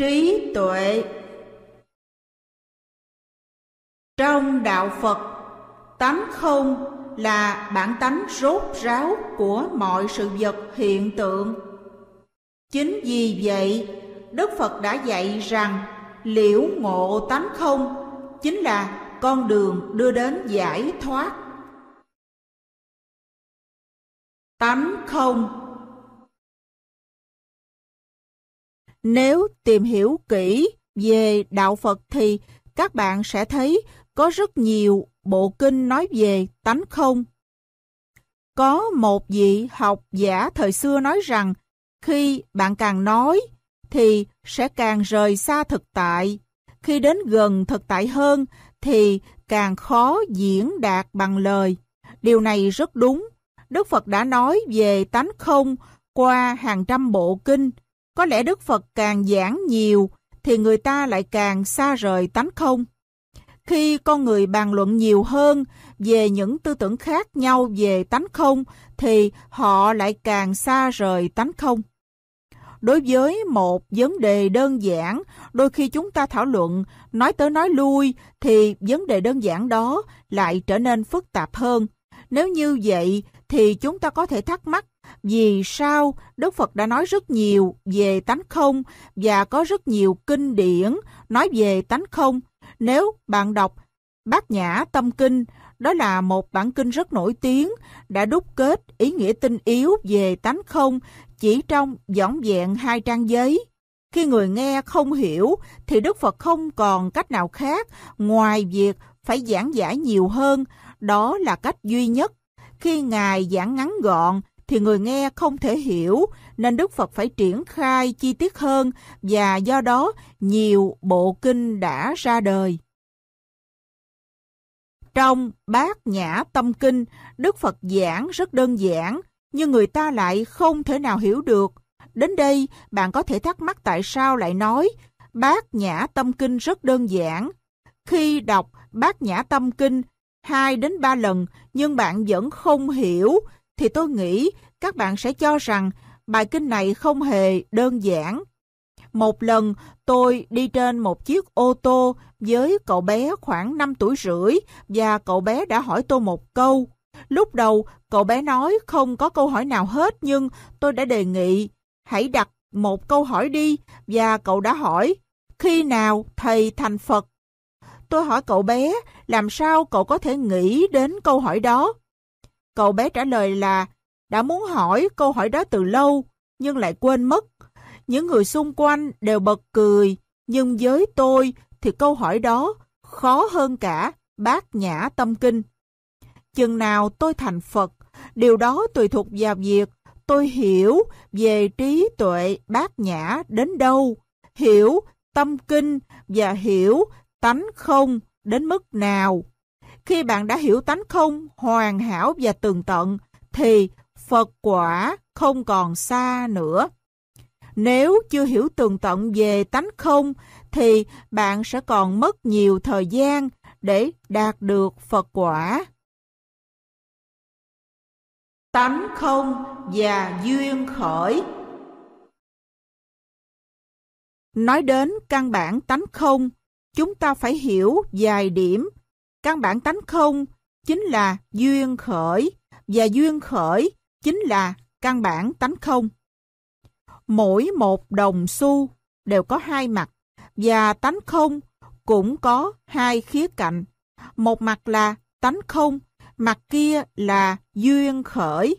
trí tuệ trong đạo phật tánh không là bản tánh rốt ráo của mọi sự vật hiện tượng chính vì vậy đức phật đã dạy rằng liễu ngộ tánh không chính là con đường đưa đến giải thoát tánh không Nếu tìm hiểu kỹ về đạo Phật thì các bạn sẽ thấy có rất nhiều bộ kinh nói về tánh không. Có một vị học giả thời xưa nói rằng khi bạn càng nói thì sẽ càng rời xa thực tại. Khi đến gần thực tại hơn thì càng khó diễn đạt bằng lời. Điều này rất đúng. Đức Phật đã nói về tánh không qua hàng trăm bộ kinh có lẽ Đức Phật càng giảng nhiều thì người ta lại càng xa rời tánh không. Khi con người bàn luận nhiều hơn về những tư tưởng khác nhau về tánh không thì họ lại càng xa rời tánh không. Đối với một vấn đề đơn giản, đôi khi chúng ta thảo luận, nói tới nói lui thì vấn đề đơn giản đó lại trở nên phức tạp hơn nếu như vậy thì chúng ta có thể thắc mắc vì sao Đức Phật đã nói rất nhiều về tánh không và có rất nhiều kinh điển nói về tánh không. Nếu bạn đọc Bát Nhã Tâm Kinh, đó là một bản kinh rất nổi tiếng đã đúc kết ý nghĩa tinh yếu về tánh không chỉ trong dõng vẹn hai trang giấy. Khi người nghe không hiểu thì Đức Phật không còn cách nào khác ngoài việc phải giảng giải nhiều hơn, đó là cách duy nhất. Khi Ngài giảng ngắn gọn thì người nghe không thể hiểu nên Đức Phật phải triển khai chi tiết hơn và do đó nhiều bộ kinh đã ra đời. Trong Bát Nhã Tâm Kinh, Đức Phật giảng rất đơn giản, nhưng người ta lại không thể nào hiểu được. Đến đây, bạn có thể thắc mắc tại sao lại nói Bát Nhã Tâm Kinh rất đơn giản. Khi đọc Bát Nhã Tâm Kinh, hai đến ba lần nhưng bạn vẫn không hiểu thì tôi nghĩ các bạn sẽ cho rằng bài kinh này không hề đơn giản. Một lần tôi đi trên một chiếc ô tô với cậu bé khoảng 5 tuổi rưỡi và cậu bé đã hỏi tôi một câu. Lúc đầu cậu bé nói không có câu hỏi nào hết nhưng tôi đã đề nghị hãy đặt một câu hỏi đi và cậu đã hỏi khi nào thầy thành Phật Tôi hỏi cậu bé, làm sao cậu có thể nghĩ đến câu hỏi đó? Cậu bé trả lời là, đã muốn hỏi câu hỏi đó từ lâu, nhưng lại quên mất. Những người xung quanh đều bật cười, nhưng với tôi thì câu hỏi đó khó hơn cả bát nhã tâm kinh. Chừng nào tôi thành Phật, điều đó tùy thuộc vào việc tôi hiểu về trí tuệ bát nhã đến đâu, hiểu tâm kinh và hiểu tánh không đến mức nào. Khi bạn đã hiểu tánh không hoàn hảo và tường tận, thì Phật quả không còn xa nữa. Nếu chưa hiểu tường tận về tánh không, thì bạn sẽ còn mất nhiều thời gian để đạt được Phật quả. Tánh không và duyên khởi Nói đến căn bản tánh không chúng ta phải hiểu vài điểm. Căn bản tánh không chính là duyên khởi và duyên khởi chính là căn bản tánh không. Mỗi một đồng xu đều có hai mặt và tánh không cũng có hai khía cạnh. Một mặt là tánh không, mặt kia là duyên khởi.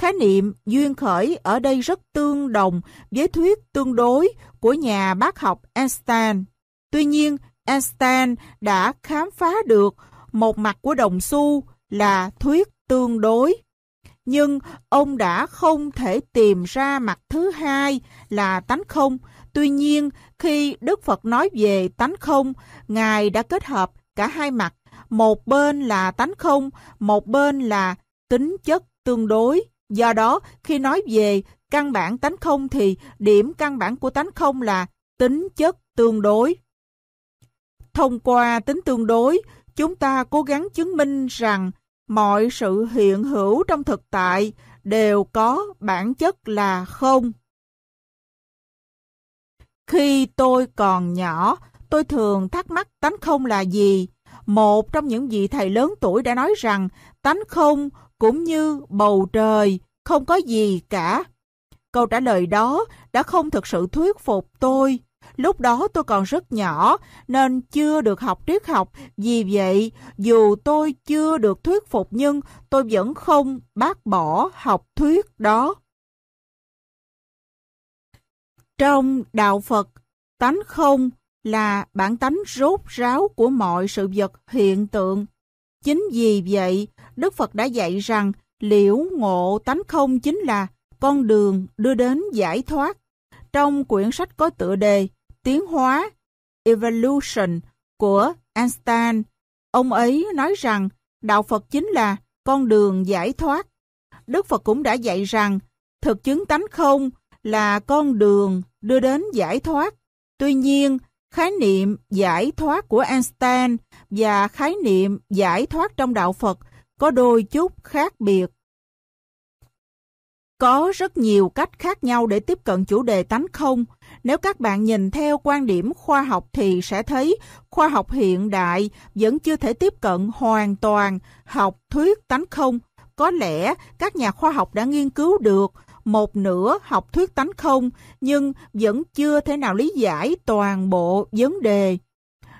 Khái niệm duyên khởi ở đây rất tương đồng với thuyết tương đối của nhà bác học Einstein. Tuy nhiên, Einstein đã khám phá được một mặt của đồng xu là thuyết tương đối. Nhưng ông đã không thể tìm ra mặt thứ hai là tánh không. Tuy nhiên, khi Đức Phật nói về tánh không, Ngài đã kết hợp cả hai mặt. Một bên là tánh không, một bên là tính chất tương đối. Do đó, khi nói về căn bản tánh không thì điểm căn bản của tánh không là tính chất tương đối. Thông qua tính tương đối, chúng ta cố gắng chứng minh rằng mọi sự hiện hữu trong thực tại đều có bản chất là không. Khi tôi còn nhỏ, tôi thường thắc mắc tánh không là gì. Một trong những vị thầy lớn tuổi đã nói rằng tánh không cũng như bầu trời, không có gì cả. Câu trả lời đó đã không thực sự thuyết phục tôi. Lúc đó tôi còn rất nhỏ nên chưa được học triết học. Vì vậy, dù tôi chưa được thuyết phục nhưng tôi vẫn không bác bỏ học thuyết đó. Trong Đạo Phật, tánh không là bản tánh rốt ráo của mọi sự vật hiện tượng. Chính vì vậy, Đức Phật đã dạy rằng liễu ngộ tánh không chính là con đường đưa đến giải thoát trong quyển sách có tựa đề Tiến hóa Evolution của Einstein. Ông ấy nói rằng đạo Phật chính là con đường giải thoát. Đức Phật cũng đã dạy rằng thực chứng tánh không là con đường đưa đến giải thoát. Tuy nhiên, khái niệm giải thoát của Einstein và khái niệm giải thoát trong đạo Phật có đôi chút khác biệt. Có rất nhiều cách khác nhau để tiếp cận chủ đề tánh không. Nếu các bạn nhìn theo quan điểm khoa học thì sẽ thấy khoa học hiện đại vẫn chưa thể tiếp cận hoàn toàn học thuyết tánh không. Có lẽ các nhà khoa học đã nghiên cứu được một nửa học thuyết tánh không nhưng vẫn chưa thể nào lý giải toàn bộ vấn đề.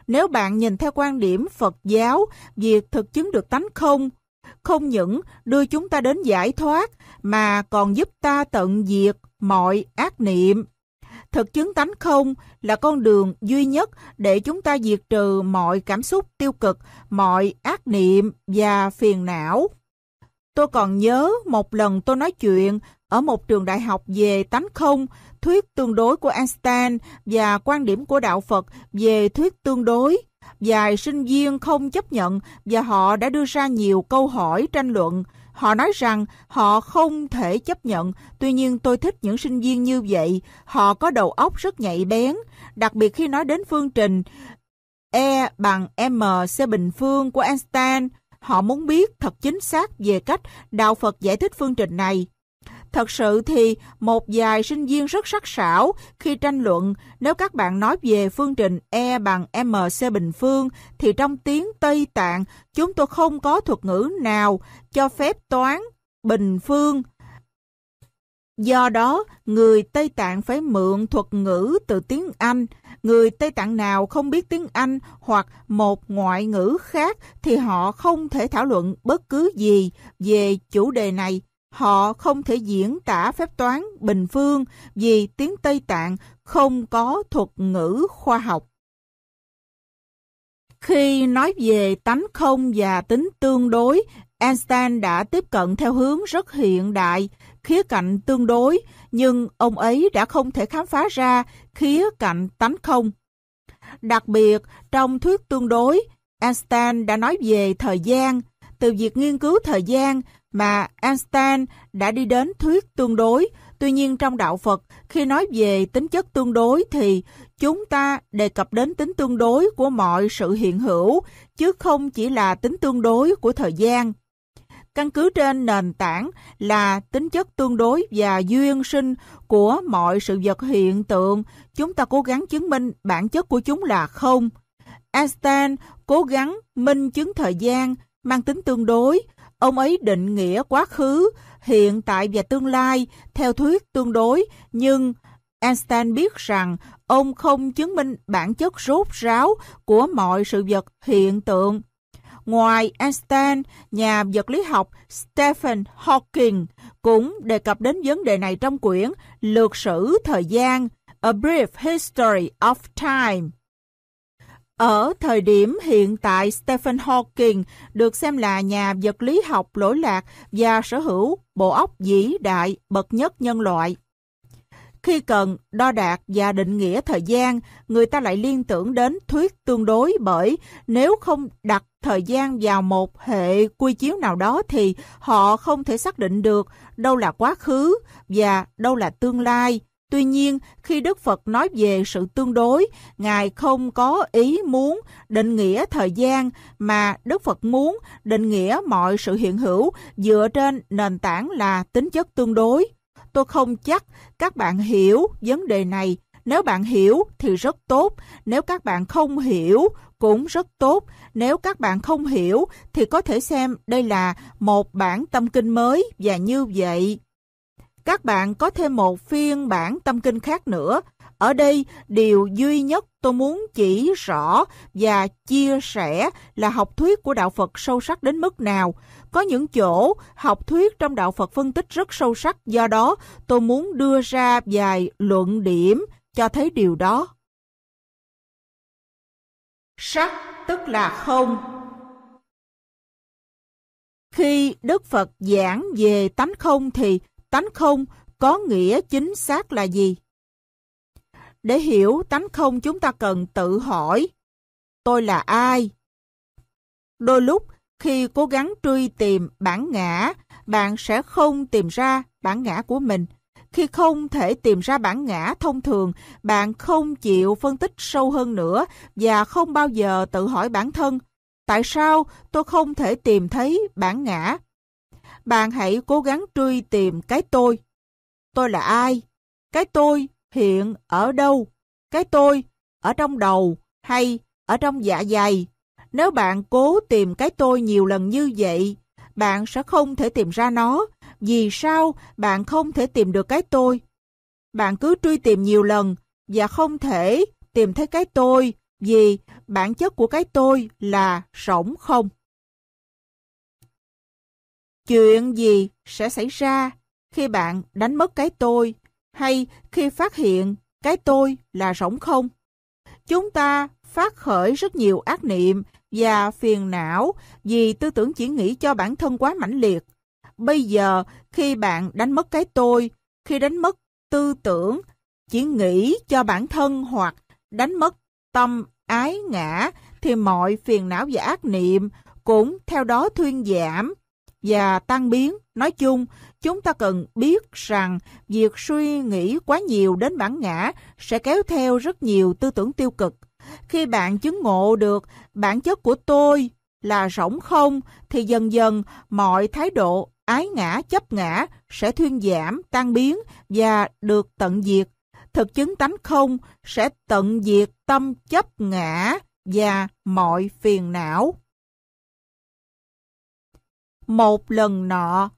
Nếu bạn nhìn theo quan điểm Phật giáo, việc thực chứng được tánh không không những đưa chúng ta đến giải thoát mà còn giúp ta tận diệt mọi ác niệm. Thực chứng tánh không là con đường duy nhất để chúng ta diệt trừ mọi cảm xúc tiêu cực, mọi ác niệm và phiền não. Tôi còn nhớ một lần tôi nói chuyện ở một trường đại học về tánh không, thuyết tương đối của Einstein và quan điểm của đạo Phật về thuyết tương đối. Vài sinh viên không chấp nhận và họ đã đưa ra nhiều câu hỏi tranh luận. Họ nói rằng họ không thể chấp nhận, tuy nhiên tôi thích những sinh viên như vậy. Họ có đầu óc rất nhạy bén, đặc biệt khi nói đến phương trình E bằng m c bình phương của Einstein. Họ muốn biết thật chính xác về cách đạo Phật giải thích phương trình này. Thật sự thì một vài sinh viên rất sắc sảo khi tranh luận nếu các bạn nói về phương trình E bằng MC bình phương thì trong tiếng Tây Tạng chúng tôi không có thuật ngữ nào cho phép toán bình phương. Do đó, người Tây Tạng phải mượn thuật ngữ từ tiếng Anh. Người Tây Tạng nào không biết tiếng Anh hoặc một ngoại ngữ khác thì họ không thể thảo luận bất cứ gì về chủ đề này Họ không thể diễn tả phép toán bình phương vì tiếng Tây Tạng không có thuật ngữ khoa học. Khi nói về tánh không và tính tương đối, Einstein đã tiếp cận theo hướng rất hiện đại, khía cạnh tương đối, nhưng ông ấy đã không thể khám phá ra khía cạnh tánh không. Đặc biệt, trong thuyết tương đối, Einstein đã nói về thời gian. Từ việc nghiên cứu thời gian, mà Einstein đã đi đến thuyết tương đối. Tuy nhiên trong đạo Phật, khi nói về tính chất tương đối thì chúng ta đề cập đến tính tương đối của mọi sự hiện hữu, chứ không chỉ là tính tương đối của thời gian. Căn cứ trên nền tảng là tính chất tương đối và duyên sinh của mọi sự vật hiện tượng, chúng ta cố gắng chứng minh bản chất của chúng là không. Einstein cố gắng minh chứng thời gian mang tính tương đối, Ông ấy định nghĩa quá khứ, hiện tại và tương lai theo thuyết tương đối, nhưng Einstein biết rằng ông không chứng minh bản chất rốt ráo của mọi sự vật hiện tượng. Ngoài Einstein, nhà vật lý học Stephen Hawking cũng đề cập đến vấn đề này trong quyển Lược sử thời gian A Brief History of Time ở thời điểm hiện tại, Stephen Hawking được xem là nhà vật lý học lỗi lạc và sở hữu bộ óc vĩ đại bậc nhất nhân loại. Khi cần đo đạt và định nghĩa thời gian, người ta lại liên tưởng đến thuyết tương đối bởi nếu không đặt thời gian vào một hệ quy chiếu nào đó thì họ không thể xác định được đâu là quá khứ và đâu là tương lai, Tuy nhiên, khi Đức Phật nói về sự tương đối, Ngài không có ý muốn định nghĩa thời gian mà Đức Phật muốn định nghĩa mọi sự hiện hữu dựa trên nền tảng là tính chất tương đối. Tôi không chắc các bạn hiểu vấn đề này. Nếu bạn hiểu thì rất tốt, nếu các bạn không hiểu cũng rất tốt. Nếu các bạn không hiểu thì có thể xem đây là một bản tâm kinh mới và như vậy các bạn có thêm một phiên bản tâm kinh khác nữa. Ở đây, điều duy nhất tôi muốn chỉ rõ và chia sẻ là học thuyết của Đạo Phật sâu sắc đến mức nào. Có những chỗ học thuyết trong Đạo Phật phân tích rất sâu sắc, do đó tôi muốn đưa ra vài luận điểm cho thấy điều đó. Sắc tức là không. Khi Đức Phật giảng về tánh không thì tánh không có nghĩa chính xác là gì? Để hiểu tánh không chúng ta cần tự hỏi, tôi là ai? Đôi lúc khi cố gắng truy tìm bản ngã, bạn sẽ không tìm ra bản ngã của mình. Khi không thể tìm ra bản ngã thông thường, bạn không chịu phân tích sâu hơn nữa và không bao giờ tự hỏi bản thân, tại sao tôi không thể tìm thấy bản ngã? Bạn hãy cố gắng truy tìm cái tôi. Tôi là ai? Cái tôi hiện ở đâu? Cái tôi ở trong đầu hay ở trong dạ dày? Nếu bạn cố tìm cái tôi nhiều lần như vậy, bạn sẽ không thể tìm ra nó. Vì sao bạn không thể tìm được cái tôi? Bạn cứ truy tìm nhiều lần và không thể tìm thấy cái tôi vì bản chất của cái tôi là rỗng không. Chuyện gì sẽ xảy ra khi bạn đánh mất cái tôi hay khi phát hiện cái tôi là rỗng không? Chúng ta phát khởi rất nhiều ác niệm và phiền não vì tư tưởng chỉ nghĩ cho bản thân quá mãnh liệt. Bây giờ khi bạn đánh mất cái tôi, khi đánh mất tư tưởng chỉ nghĩ cho bản thân hoặc đánh mất tâm ái ngã thì mọi phiền não và ác niệm cũng theo đó thuyên giảm và tan biến. Nói chung, chúng ta cần biết rằng việc suy nghĩ quá nhiều đến bản ngã sẽ kéo theo rất nhiều tư tưởng tiêu cực. Khi bạn chứng ngộ được bản chất của tôi là rỗng không thì dần dần mọi thái độ ái ngã chấp ngã sẽ thuyên giảm, tan biến và được tận diệt. Thực chứng tánh không sẽ tận diệt tâm chấp ngã và mọi phiền não. Một lần nọ,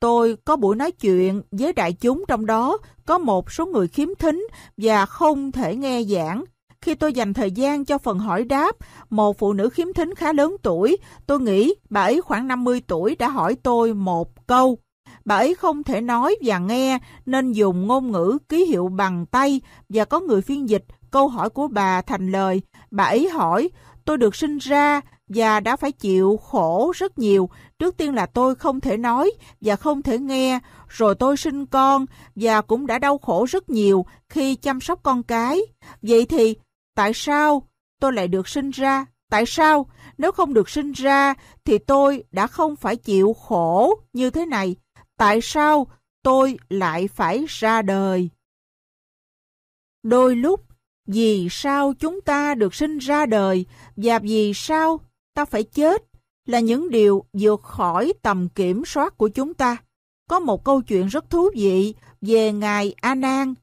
tôi có buổi nói chuyện với đại chúng trong đó có một số người khiếm thính và không thể nghe giảng. Khi tôi dành thời gian cho phần hỏi đáp, một phụ nữ khiếm thính khá lớn tuổi, tôi nghĩ bà ấy khoảng 50 tuổi đã hỏi tôi một câu. Bà ấy không thể nói và nghe nên dùng ngôn ngữ ký hiệu bằng tay và có người phiên dịch câu hỏi của bà thành lời. Bà ấy hỏi, tôi được sinh ra và đã phải chịu khổ rất nhiều. Trước tiên là tôi không thể nói và không thể nghe, rồi tôi sinh con và cũng đã đau khổ rất nhiều khi chăm sóc con cái. Vậy thì tại sao tôi lại được sinh ra? Tại sao nếu không được sinh ra thì tôi đã không phải chịu khổ như thế này? Tại sao tôi lại phải ra đời? Đôi lúc vì sao chúng ta được sinh ra đời và vì sao ta phải chết là những điều vượt khỏi tầm kiểm soát của chúng ta. Có một câu chuyện rất thú vị về Ngài A Nan.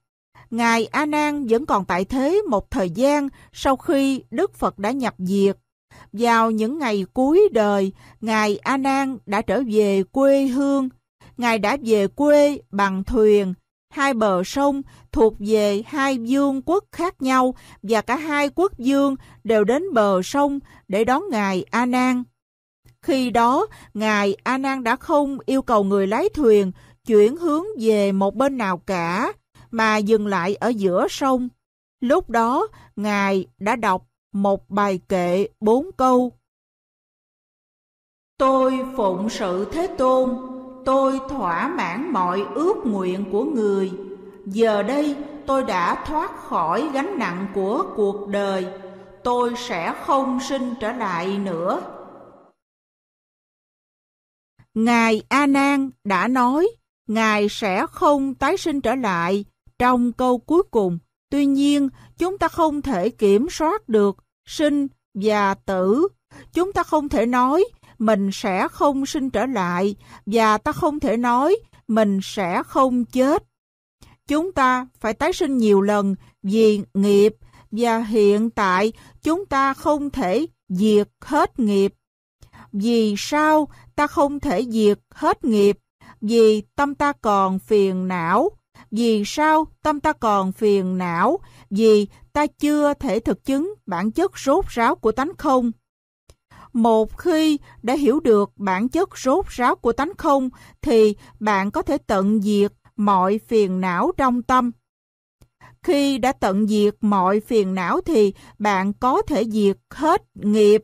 Ngài A Nan vẫn còn tại thế một thời gian sau khi Đức Phật đã nhập diệt. Vào những ngày cuối đời, Ngài A Nan đã trở về quê hương. Ngài đã về quê bằng thuyền Hai bờ sông thuộc về hai vương quốc khác nhau và cả hai quốc vương đều đến bờ sông để đón ngài A Nan. Khi đó, ngài A Nan đã không yêu cầu người lái thuyền chuyển hướng về một bên nào cả mà dừng lại ở giữa sông. Lúc đó, ngài đã đọc một bài kệ bốn câu. Tôi phụng sự Thế Tôn tôi thỏa mãn mọi ước nguyện của người. Giờ đây tôi đã thoát khỏi gánh nặng của cuộc đời, tôi sẽ không sinh trở lại nữa. Ngài A Nan đã nói, Ngài sẽ không tái sinh trở lại trong câu cuối cùng. Tuy nhiên, chúng ta không thể kiểm soát được sinh và tử. Chúng ta không thể nói mình sẽ không sinh trở lại và ta không thể nói mình sẽ không chết. Chúng ta phải tái sinh nhiều lần vì nghiệp và hiện tại chúng ta không thể diệt hết nghiệp. Vì sao ta không thể diệt hết nghiệp? Vì tâm ta còn phiền não. Vì sao tâm ta còn phiền não? Vì ta chưa thể thực chứng bản chất rốt ráo của tánh không một khi đã hiểu được bản chất rốt ráo của tánh không thì bạn có thể tận diệt mọi phiền não trong tâm. Khi đã tận diệt mọi phiền não thì bạn có thể diệt hết nghiệp.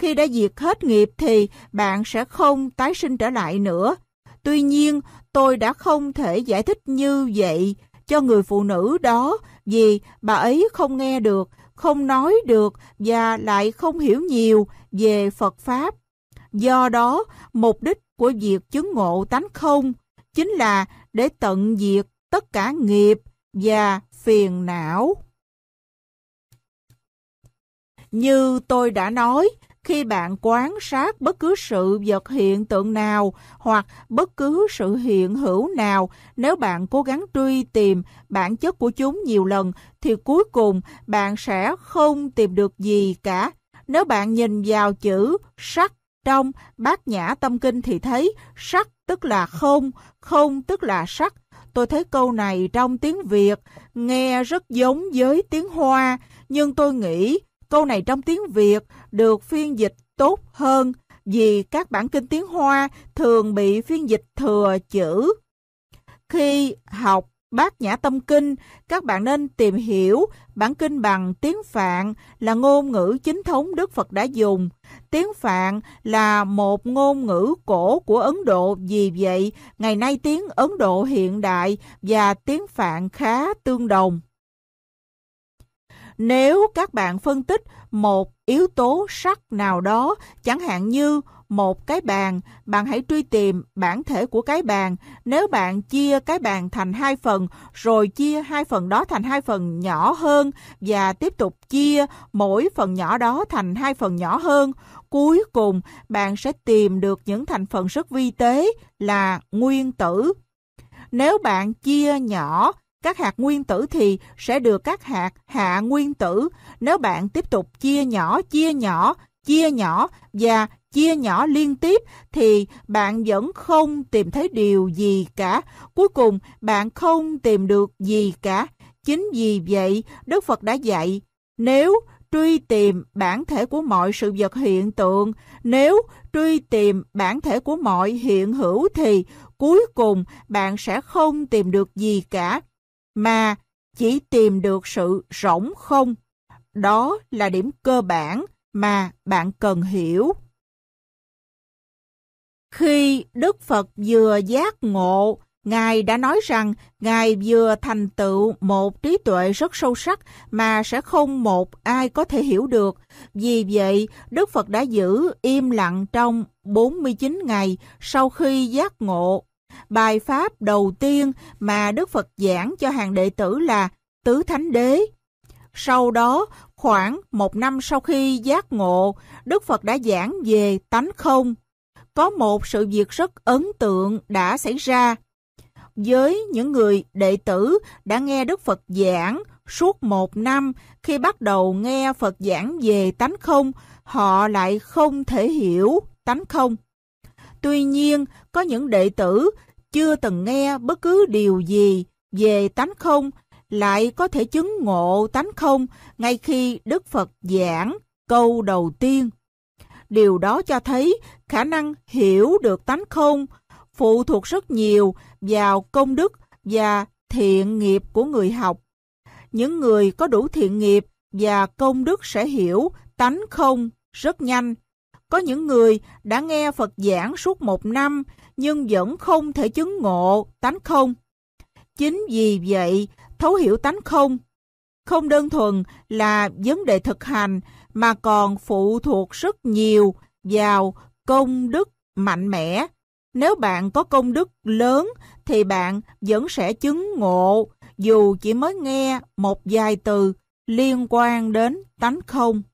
Khi đã diệt hết nghiệp thì bạn sẽ không tái sinh trở lại nữa. Tuy nhiên, tôi đã không thể giải thích như vậy cho người phụ nữ đó vì bà ấy không nghe được không nói được và lại không hiểu nhiều về Phật Pháp. Do đó, mục đích của việc chứng ngộ tánh không chính là để tận diệt tất cả nghiệp và phiền não. Như tôi đã nói, khi bạn quan sát bất cứ sự vật hiện tượng nào hoặc bất cứ sự hiện hữu nào, nếu bạn cố gắng truy tìm bản chất của chúng nhiều lần thì cuối cùng bạn sẽ không tìm được gì cả. Nếu bạn nhìn vào chữ sắc trong bát nhã tâm kinh thì thấy sắc tức là không, không tức là sắc. Tôi thấy câu này trong tiếng Việt nghe rất giống với tiếng Hoa, nhưng tôi nghĩ câu này trong tiếng Việt được phiên dịch tốt hơn vì các bản kinh tiếng Hoa thường bị phiên dịch thừa chữ. Khi học Bát Nhã Tâm Kinh, các bạn nên tìm hiểu bản kinh bằng tiếng Phạn là ngôn ngữ chính thống Đức Phật đã dùng. Tiếng Phạn là một ngôn ngữ cổ của Ấn Độ, vì vậy ngày nay tiếng Ấn Độ hiện đại và tiếng Phạn khá tương đồng. Nếu các bạn phân tích một yếu tố sắc nào đó, chẳng hạn như một cái bàn, bạn hãy truy tìm bản thể của cái bàn. Nếu bạn chia cái bàn thành hai phần, rồi chia hai phần đó thành hai phần nhỏ hơn và tiếp tục chia mỗi phần nhỏ đó thành hai phần nhỏ hơn, cuối cùng bạn sẽ tìm được những thành phần rất vi tế là nguyên tử. Nếu bạn chia nhỏ các hạt nguyên tử thì sẽ được các hạt hạ nguyên tử nếu bạn tiếp tục chia nhỏ, chia nhỏ, chia nhỏ và chia nhỏ liên tiếp thì bạn vẫn không tìm thấy điều gì cả. Cuối cùng bạn không tìm được gì cả. Chính vì vậy Đức Phật đã dạy nếu truy tìm bản thể của mọi sự vật hiện tượng, nếu truy tìm bản thể của mọi hiện hữu thì cuối cùng bạn sẽ không tìm được gì cả mà chỉ tìm được sự rỗng không. Đó là điểm cơ bản mà bạn cần hiểu. Khi Đức Phật vừa giác ngộ, Ngài đã nói rằng Ngài vừa thành tựu một trí tuệ rất sâu sắc mà sẽ không một ai có thể hiểu được. Vì vậy, Đức Phật đã giữ im lặng trong 49 ngày sau khi giác ngộ Bài pháp đầu tiên mà Đức Phật giảng cho hàng đệ tử là Tứ Thánh Đế. Sau đó, khoảng một năm sau khi giác ngộ, Đức Phật đã giảng về tánh không. Có một sự việc rất ấn tượng đã xảy ra. Với những người đệ tử đã nghe Đức Phật giảng suốt một năm khi bắt đầu nghe Phật giảng về tánh không, họ lại không thể hiểu tánh không. Tuy nhiên, có những đệ tử chưa từng nghe bất cứ điều gì về tánh không lại có thể chứng ngộ tánh không ngay khi Đức Phật giảng câu đầu tiên. Điều đó cho thấy khả năng hiểu được tánh không phụ thuộc rất nhiều vào công đức và thiện nghiệp của người học. Những người có đủ thiện nghiệp và công đức sẽ hiểu tánh không rất nhanh có những người đã nghe Phật giảng suốt một năm nhưng vẫn không thể chứng ngộ tánh không. Chính vì vậy, thấu hiểu tánh không không đơn thuần là vấn đề thực hành mà còn phụ thuộc rất nhiều vào công đức mạnh mẽ. Nếu bạn có công đức lớn thì bạn vẫn sẽ chứng ngộ dù chỉ mới nghe một vài từ liên quan đến tánh không.